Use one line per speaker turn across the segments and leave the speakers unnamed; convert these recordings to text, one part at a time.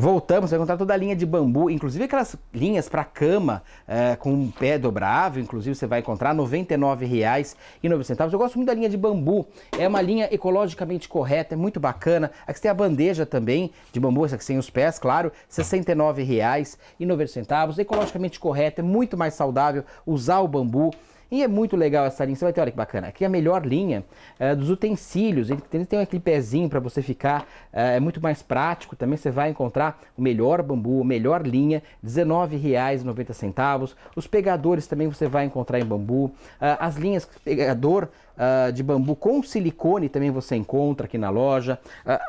Voltamos, vai encontrar toda a linha de bambu, inclusive aquelas linhas para cama é, com um pé dobrável, inclusive você vai encontrar R$ 99,09. Eu gosto muito da linha de bambu, é uma linha ecologicamente correta, é muito bacana. Aqui tem a bandeja também de bambu, essa aqui sem os pés, claro, R$ 69,09. Ecologicamente correta, é muito mais saudável usar o bambu. E é muito legal essa linha. Você vai ter, olha que bacana, aqui é a melhor linha é, dos utensílios. Ele tem, tem aquele pezinho para você ficar, é, é, muito mais prático. Também você vai encontrar o melhor bambu, a melhor linha, R$19,90. Os pegadores também você vai encontrar em bambu. É, as linhas pegador uh, de bambu com silicone também você encontra aqui na loja.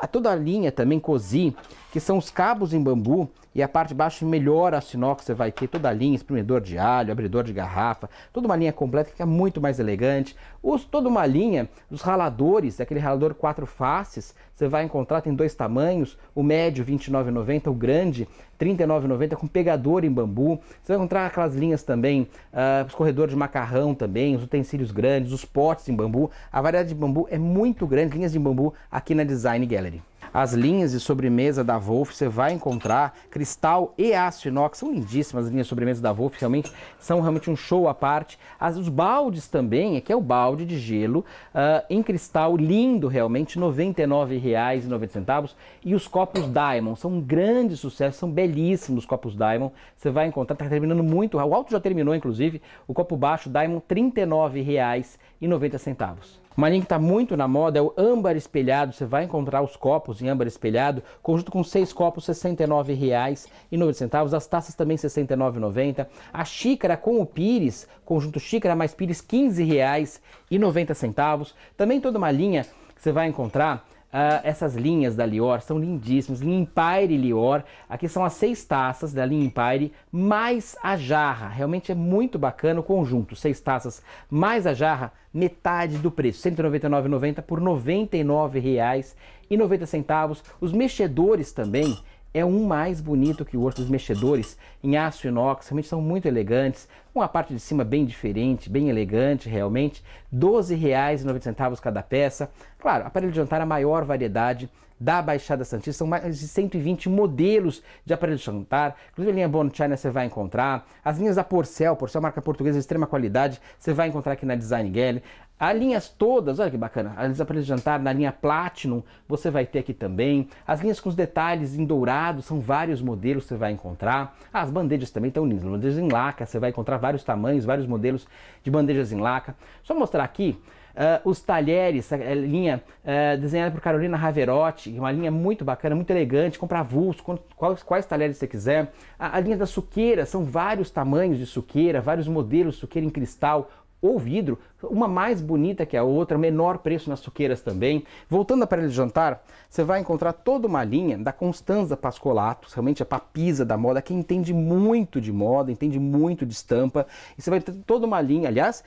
Uh, toda a linha também COSI, que são os cabos em bambu e a parte de baixo melhora a sinox, você vai ter toda a linha, espremedor de alho, abridor de garrafa, toda uma linha completa que é muito mais elegante. Os, toda uma linha, dos raladores, aquele ralador quatro faces, você vai encontrar, tem dois tamanhos, o médio 29,90, o grande 39,90 com pegador em bambu. Você vai encontrar aquelas linhas também, uh, os corredores de macarrão também, os utensílios grandes, os potes em bambu. A variedade de bambu é muito grande, linhas de bambu aqui na Design Gallery. As linhas de sobremesa da Wolf você vai encontrar, cristal e aço inox, são lindíssimas as linhas de sobremesa da Wolf, realmente são realmente um show à parte. As, os baldes também, aqui é o balde de gelo uh, em cristal, lindo realmente, R$ 99,90. E os copos Diamond, são um grande sucesso, são belíssimos os copos Diamond. Você vai encontrar, tá terminando muito, o alto já terminou inclusive, o copo baixo Diamond R$ 39,90. Uma linha que está muito na moda é o âmbar espelhado. Você vai encontrar os copos em âmbar espelhado, conjunto com seis copos, R$ 69,09. As taças também R$ 69,90. A xícara com o pires, conjunto xícara mais pires, R$ 15,90. Também toda uma linha que você vai encontrar Uh, essas linhas da Lior são lindíssimas. Limpire Lior, aqui são as seis taças da Limpire mais a jarra. Realmente é muito bacana o conjunto. Seis taças mais a jarra, metade do preço, R$ 199,90 por R$ 99,90. Os mexedores também é um mais bonito que o outro. Os mexedores em aço inox realmente são muito elegantes, uma parte de cima bem diferente, bem elegante realmente, R$ 12,90 cada peça. Claro, aparelho de jantar a maior variedade da Baixada Santista, são mais de 120 modelos de aparelho de jantar, inclusive a linha Bon China você vai encontrar, as linhas da Porcel, Porcel é marca portuguesa de extrema qualidade, você vai encontrar aqui na Design Gallery, as linhas todas, olha que bacana, as linhas de jantar na linha Platinum você vai ter aqui também, as linhas com os detalhes em dourado, são vários modelos que você vai encontrar, as bandejas também estão lindas, bandejas em laca, você vai encontrar vários tamanhos, vários modelos de bandejas em laca. Só mostrar aqui Uh, os talheres, a linha uh, desenhada por Carolina Raverotti, uma linha muito bacana, muito elegante, compra avulso, quais, quais, talheres você quiser. A, a, linha da suqueira, são vários tamanhos de suqueira, vários modelos, suqueira em cristal ou vidro, uma mais bonita que a outra, menor preço nas suqueiras também. Voltando à parelha de jantar, você vai encontrar toda uma linha da Constanza Pascolato, realmente a papisa da moda, que entende muito de moda, entende muito de estampa, e você vai ter toda uma linha, aliás,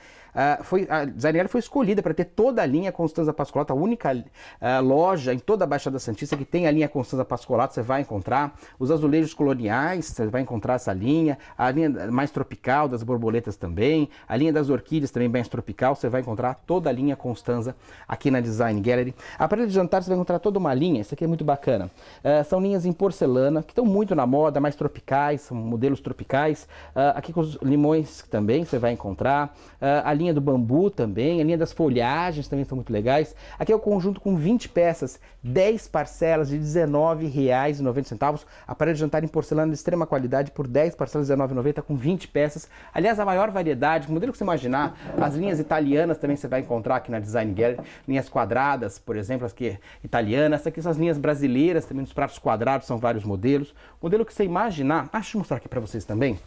uh, foi, a Zanielli foi escolhida para ter toda a linha Constanza Pascolato, a única uh, loja em toda a Baixada Santista que tem a linha Constanza Pascolato, você vai encontrar os azulejos coloniais, você vai encontrar essa linha, a linha mais tropical das borboletas também, a linha das orquídeas também mais tropical, você vai encontrar toda a linha Constanza aqui na Design Gallery. Aparelho de jantar, você vai encontrar toda uma linha, isso aqui é muito bacana. Uh, são linhas em porcelana, que estão muito na moda, mais tropicais, são modelos tropicais. Uh, aqui com os limões também você vai encontrar. Uh, a linha do bambu também, a linha das folhagens também são muito legais. Aqui é o conjunto com 20 peças, 10 parcelas de R$19,90. Aparelho de jantar em porcelana de extrema qualidade por 10 parcelas de R$19,90 com 20 peças. Aliás, a maior variedade, o modelo que você imaginar, as linhas italianas italianas também você vai encontrar aqui na Design Gallery, linhas quadradas, por exemplo, as que italianas, aqui são as linhas brasileiras, também nos pratos quadrados, são vários modelos. Modelo que você imaginar, ah, deixa eu mostrar aqui para vocês também, uh,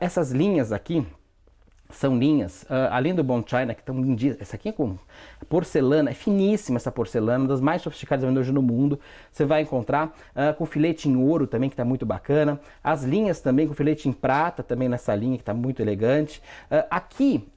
essas linhas aqui, são linhas, uh, além do Bond China, que estão lindíssimas, essa aqui é com porcelana, é finíssima essa porcelana, uma das mais sofisticadas hoje no mundo, você vai encontrar uh, com filete em ouro também, que está muito bacana, as linhas também com filete em prata, também nessa linha, que está muito elegante, uh, aqui,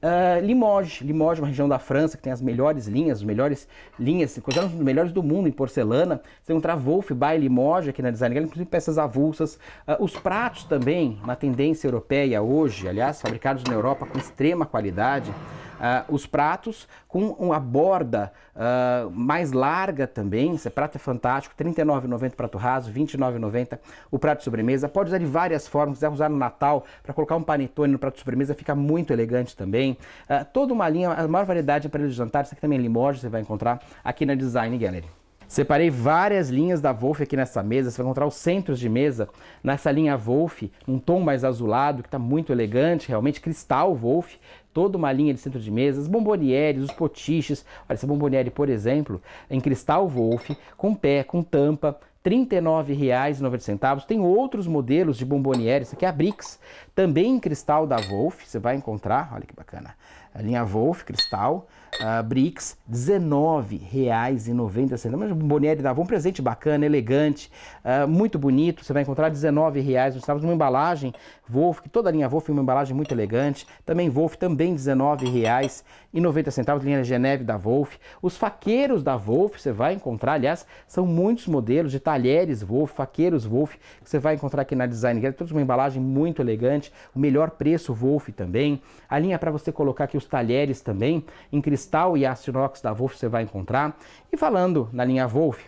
Limoges, Limoges é uma região da França, que tem as melhores linhas, as melhores linhas, assim, coisas as melhores do mundo em porcelana, você vai encontrar Wolf by Limoges aqui na Design Gallery, inclusive peças avulsas, os pratos também, uma tendência europeia hoje, aliás, fabricados na Europa com extrema qualidade. Uh, os pratos com uma borda uh, mais larga também. Esse prato é fantástico, R$ 39,90 prato raso, R$ 29,90 o prato de sobremesa. Pode usar de várias formas, quiser usar no Natal para colocar um panetone no prato de sobremesa, fica muito elegante também. Uh, toda uma linha, a maior variedade para ele de jantar, isso aqui também é Limoges, você vai encontrar aqui na Design Gallery. Separei várias linhas da Wolf aqui nessa mesa, você vai encontrar os centros de mesa nessa linha Wolf, um tom mais azulado, que está muito elegante, realmente cristal Wolf, toda uma linha de centro de mesa, as bombonieres, os potiches, olha essa bomboniere, por exemplo, em cristal Wolf, com pé, com tampa, R$ 39,90. Tem outros modelos de bomboniere, isso aqui é a Brix, também em cristal da Wolf, você vai encontrar, olha que bacana, a linha Wolf Cristal, uh, Brix, R$19,90. Mas o Bonieri dava um presente bacana, elegante, uh, muito bonito. Você vai encontrar R$19,00. Nós numa embalagem Wolf, que toda a linha Wolf é uma embalagem muito elegante. Também Wolf, também R$19,90, linha Geneve da Wolf. Os faqueiros da Wolf, você vai encontrar, aliás, são muitos modelos de talheres Wolf, faqueiros Wolf, que você vai encontrar aqui na Design Gallery. Todos uma embalagem muito elegante, o melhor preço Wolf também. A linha para você colocar aqui o os talheres também, em cristal e aço inox da Wolf você vai encontrar. E falando na linha Wolf,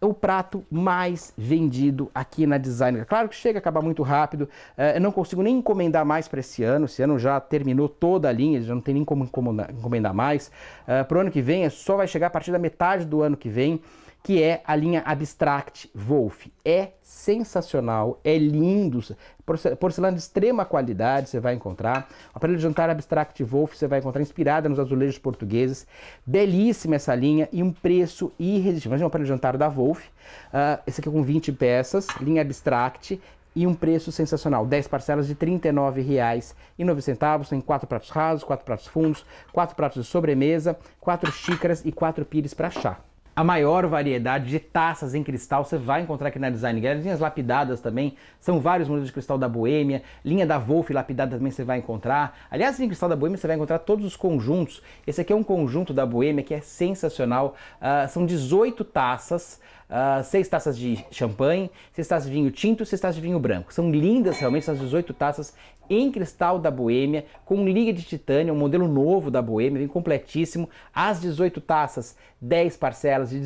é o prato mais vendido aqui na Designer. Claro que chega a acabar muito rápido, eh, eu não consigo nem encomendar mais para esse ano, esse ano já terminou toda a linha, já não tem nem como encomendar mais. Eh, para o ano que vem, só vai chegar a partir da metade do ano que vem que é a linha Abstract Wolf. É sensacional, é lindo, porcelana de extrema qualidade você vai encontrar. O aparelho de jantar Abstract Wolf você vai encontrar inspirada nos azulejos portugueses. Belíssima essa linha e um preço irresistível. Imagina um aparelho de jantar da Wolf, uh, esse aqui é com 20 peças, linha Abstract, e um preço sensacional, 10 parcelas de R$ 39,09. Tem quatro pratos rasos, quatro pratos fundos, quatro pratos de sobremesa, quatro xícaras e quatro pires para chá a maior variedade de taças em cristal você vai encontrar aqui na Design Gallery. Linhas lapidadas também, são vários modelos de cristal da Boêmia, linha da Wolf lapidada também você vai encontrar. Aliás, em cristal da Boêmia você vai encontrar todos os conjuntos. Esse aqui é um conjunto da Boêmia que é sensacional. Uh, são 18 taças, uh, ah, 6 taças de champanhe, 6 taças de vinho tinto, 6 taças de vinho branco. São lindas realmente essas 18 taças em cristal da Boêmia, com liga de titânio, um modelo novo da Boêmia, vem completíssimo. As 18 taças, 10 parcelas caras de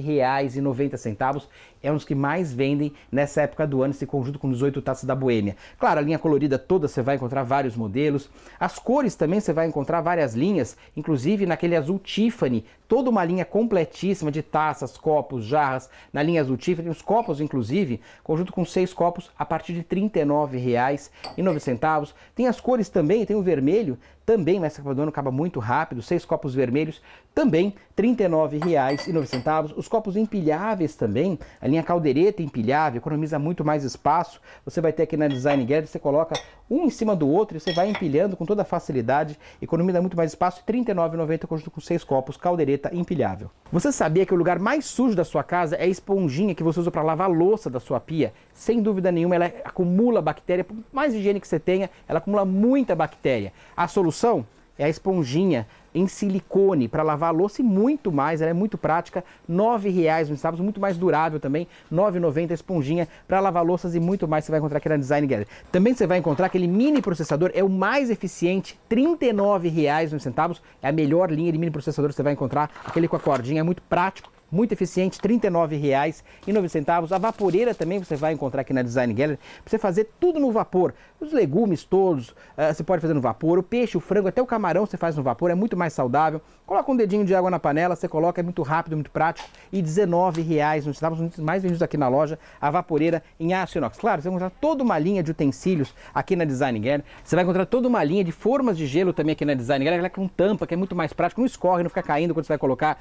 R$19,90. É um dos que mais vendem nessa época do ano, esse conjunto com 18 taças da Boêmia. Claro, a linha colorida toda você vai encontrar vários modelos. As cores também você vai encontrar várias linhas, inclusive naquele azul Tiffany, toda uma linha completíssima de taças, copos, jarras, na linha azul Tiffany, os copos inclusive, conjunto com seis copos a partir de R$ 39,90. Tem as cores também, tem o vermelho, também mestre ano acaba muito rápido, seis copos vermelhos, também R$ 39,09. Os copos empilháveis também, a linha caldeireta empilhável, economiza muito mais espaço. Você vai ter aqui na Design Gallery, você coloca um em cima do outro e você vai empilhando com toda facilidade, economiza muito mais espaço, R$ 39,90 conjunto com seis copos, caldeireta empilhável. Você sabia que o lugar mais sujo da sua casa é a esponjinha que você usa para lavar a louça da sua pia? Sem dúvida nenhuma, ela acumula bactéria, por mais higiene que você tenha, ela acumula muita bactéria. A solução solução é a esponjinha em silicone para lavar a louça e muito mais, ela é muito prática, R$ 9,00 muito mais durável também, R$ 9,90 esponjinha para lavar louças e muito mais você vai encontrar aqui na Design Gallery. Também você vai encontrar aquele mini processador, é o mais eficiente, R$ 39,00 centavos, é a melhor linha de mini processador que você vai encontrar, aquele com a cordinha, é muito prático, muito eficiente, R$ 39,09. A vaporeira também você vai encontrar aqui na Design Gallery, para você fazer tudo no vapor. Os legumes todos, uh, você pode fazer no vapor, o peixe, o frango, até o camarão você faz no vapor, é muito mais saudável. Coloca um dedinho de água na panela, você coloca, é muito rápido, muito prático. E 19,00. nós estávamos mais vendidos aqui na loja, a vaporeira em aço inox. Claro, você vai encontrar toda uma linha de utensílios aqui na Design Gallery. Você vai encontrar toda uma linha de formas de gelo também aqui na Design Gallery, é com tampa, que é muito mais prático, não escorre, não fica caindo quando você vai colocar,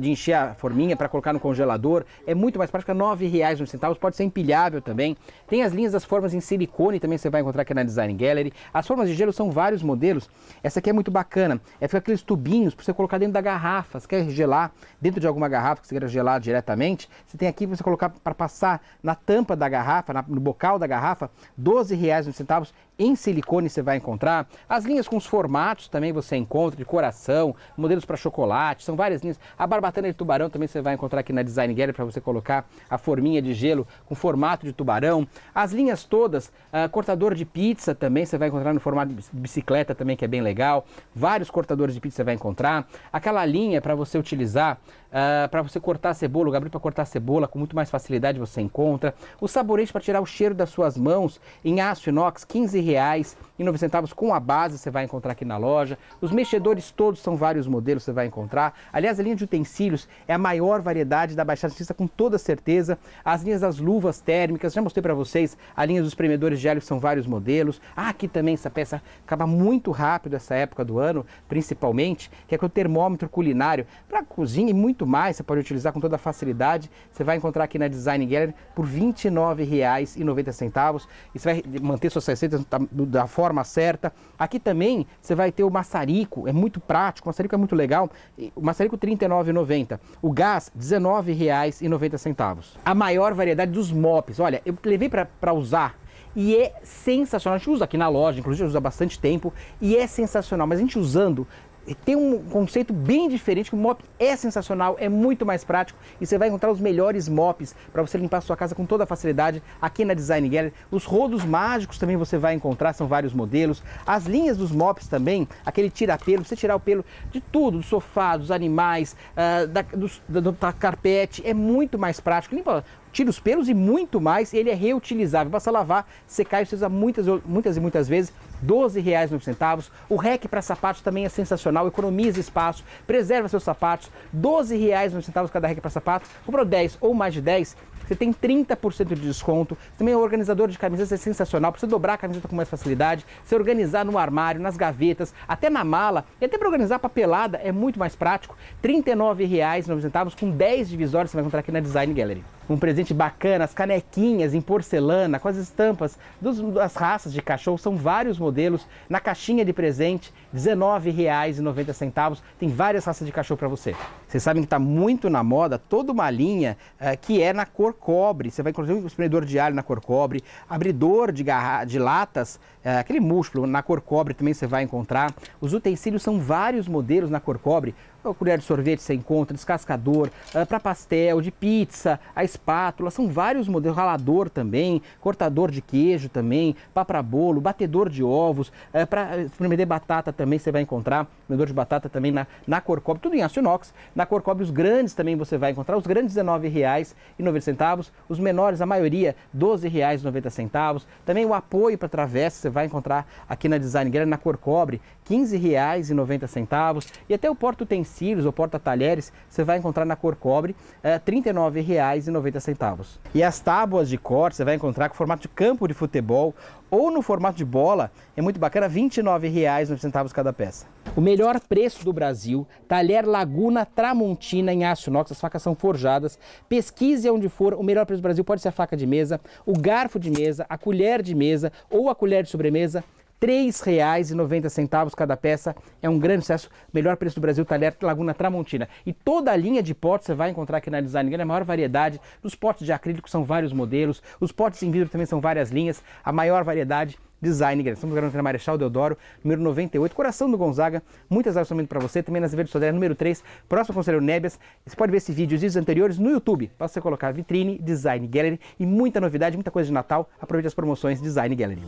de encher a forminha para colocar no congelador, é muito mais prática, R$ centavos pode ser empilhável também. Tem as linhas das formas em silicone também, você vai encontrar aqui na Design Gallery. As formas de gelo são vários modelos, essa aqui é muito bacana, é ficar aqueles tubinhos para você colocar dentro da garrafa, você quer gelar dentro de alguma garrafa que você queira gelar diretamente, você tem aqui para você colocar para passar na tampa da garrafa, no bocal da garrafa, R$ centavos em silicone você vai encontrar. As linhas com os formatos também você encontra, de coração, modelos para chocolate, são várias linhas. A barbatana de tubarão também você vai vai encontrar aqui na Design Gallery para você colocar a forminha de gelo com formato de tubarão. As linhas todas, uh, cortador de pizza também você vai encontrar no formato de bicicleta também, que é bem legal. Vários cortadores de pizza você vai encontrar. Aquela linha para você utilizar, uh, ah, para você cortar a cebola, o gabarito para cortar a cebola com muito mais facilidade você encontra. O saborete para tirar o cheiro das suas mãos em aço inox, 15 reais e 9 centavos com a base você vai encontrar aqui na loja. Os mexedores todos são vários modelos você vai encontrar. Aliás, a linha de utensílios é a maior variedade da Baixada Santista com toda certeza. As linhas das luvas térmicas, já mostrei para vocês, a linha dos premedores de alho são vários modelos. Ah, aqui também essa peça acaba muito rápido essa época do ano, principalmente, que é com o termômetro culinário para cozinha e muito mais, você pode utilizar com toda facilidade. Você vai encontrar aqui na Design Gallery por R$ 29,90 e você vai manter suas receitas da forma forma certa. Aqui também você vai ter o maçarico, é muito prático, o maçarico é muito legal. O maçarico R$ 39,90. O gás, R$ 19,90. A maior variedade dos mops. Olha, eu levei para usar e é sensacional. A gente usa aqui na loja, inclusive usa bastante tempo e é sensacional. Mas a gente usando, tem um conceito bem diferente, que o mop é sensacional, é muito mais prático e você vai encontrar os melhores mops para você limpar a sua casa com toda a facilidade aqui na Design Gallery. Os rodos mágicos também você vai encontrar, são vários modelos. As linhas dos mops também, aquele tira-pelo, você tirar o pelo de tudo, do sofá, dos animais, uh, da, do, do, carpete, é muito mais prático. Limpa tira os pelos e muito mais. Ele é reutilizável. Basta lavar, secar e você usa muitas, muitas e muitas vezes. R$ 12,09. O rack para sapatos também é sensacional, economiza espaço, preserva seus sapatos. R$ 12,09 cada rack para sapatos. Comprou 10 ou mais de 10, você tem 30% de desconto. Também é organizador de camisetas é sensacional. Pra você dobrar a camiseta com mais facilidade, se organizar no armário, nas gavetas, até na mala e até para organizar papelada é muito mais prático. R$ 39,09 com 10 divisórios você vai encontrar aqui na Design Gallery um presente bacana, as canequinhas em porcelana com as estampas dos, das raças de cachorro, são vários modelos na caixinha de presente. R$19,90. Tem várias raças de cachorro para você. Vocês sabem que está muito na moda toda uma linha uh, que é na cor cobre. Você vai encontrar um espremedor de alho na cor cobre, abridor de, garra de latas, uh, aquele músculo na cor cobre também você vai encontrar. Os utensílios são vários modelos na cor cobre colher de sorvete você encontra, descascador, ah, para pastel, de pizza, a espátula, são vários modelos, ralador também, cortador de queijo também, pá para bolo, batedor de ovos, ah, para vender batata também você vai encontrar, vendedor de batata também na, na Corcobre, tudo em aço inox. Na Corcobre os grandes também você vai encontrar, os grandes R$19,90, os menores, a maioria, R$12,90. Também o apoio para travessa você vai encontrar aqui na Design Grande, na Corcobre, R$15,90. E até o Porto Utensílio utensílios ou porta-talheres, você vai encontrar na cor cobre é, R$ 39,90. E as tábuas de corte você vai encontrar com formato de campo de futebol ou no formato de bola, é muito bacana, R$ 29,90 cada peça. O melhor preço do Brasil, talher Laguna Tramontina em aço inox, as facas são forjadas. Pesquise onde for, o melhor preço do Brasil pode ser a faca de mesa, o garfo de mesa, a colher de mesa ou a colher de sobremesa. R$ 3,90 cada peça. É um grande sucesso. Melhor preço do Brasil, tá talher Laguna Tramontina. E toda a linha de potes você vai encontrar aqui na Design Gun, é a maior variedade. Dos potes de acrílico são vários modelos. Os potes em vidro também são várias linhas. A maior variedade Design Gallery Estamos agora na Marechal Deodoro, número 98, coração do Gonzaga. Muitas áreas somente para você, também na Azevedo Sodré, número 3, próximo Conselheiro Nebias Você pode ver esse vídeo e os vídeos anteriores no YouTube. Basta você colocar Vitrine, Design Gallery e muita novidade, muita coisa de Natal. Aproveite as promoções Design Gallery.